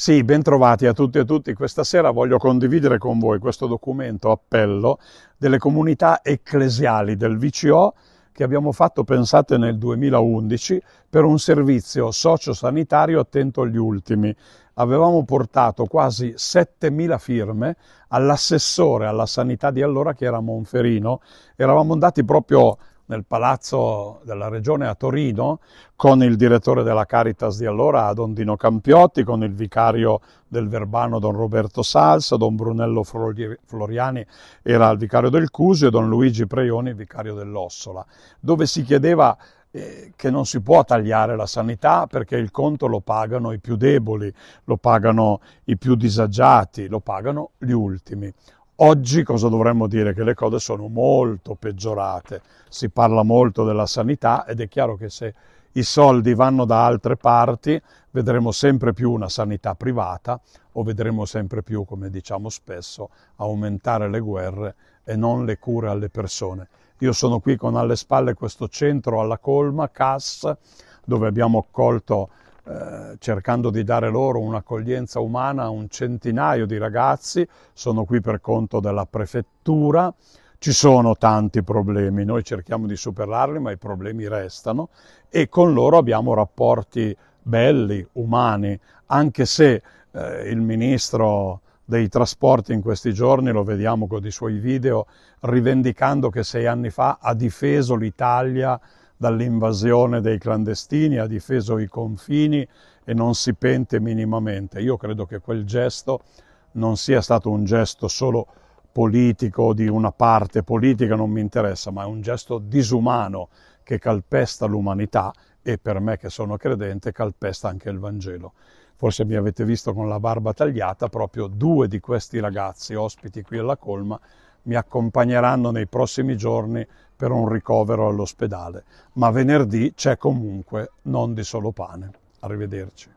Sì, bentrovati a tutti e a tutti. Questa sera voglio condividere con voi questo documento appello delle comunità ecclesiali del VCO che abbiamo fatto, pensate, nel 2011 per un servizio sociosanitario attento agli ultimi. Avevamo portato quasi 7.000 firme all'assessore alla sanità di allora che era Monferino. Eravamo andati proprio nel palazzo della regione a Torino con il direttore della Caritas di allora, Don Dino Campiotti, con il vicario del Verbano Don Roberto Salsa, Don Brunello Floriani era il vicario del Cusio e Don Luigi Preioni il vicario dell'Ossola, dove si chiedeva eh, che non si può tagliare la sanità perché il conto lo pagano i più deboli, lo pagano i più disagiati, lo pagano gli ultimi. Oggi cosa dovremmo dire? Che le cose sono molto peggiorate, si parla molto della sanità ed è chiaro che se i soldi vanno da altre parti vedremo sempre più una sanità privata o vedremo sempre più, come diciamo spesso, aumentare le guerre e non le cure alle persone. Io sono qui con alle spalle questo centro alla Colma, CAS, dove abbiamo accolto eh, cercando di dare loro un'accoglienza umana a un centinaio di ragazzi, sono qui per conto della prefettura, ci sono tanti problemi, noi cerchiamo di superarli ma i problemi restano e con loro abbiamo rapporti belli, umani, anche se eh, il ministro dei trasporti in questi giorni, lo vediamo con i suoi video, rivendicando che sei anni fa ha difeso l'Italia dall'invasione dei clandestini, ha difeso i confini e non si pente minimamente. Io credo che quel gesto non sia stato un gesto solo politico di una parte politica, non mi interessa, ma è un gesto disumano che calpesta l'umanità e per me che sono credente calpesta anche il Vangelo. Forse mi avete visto con la barba tagliata, proprio due di questi ragazzi ospiti qui alla Colma mi accompagneranno nei prossimi giorni per un ricovero all'ospedale, ma venerdì c'è comunque non di solo pane. Arrivederci.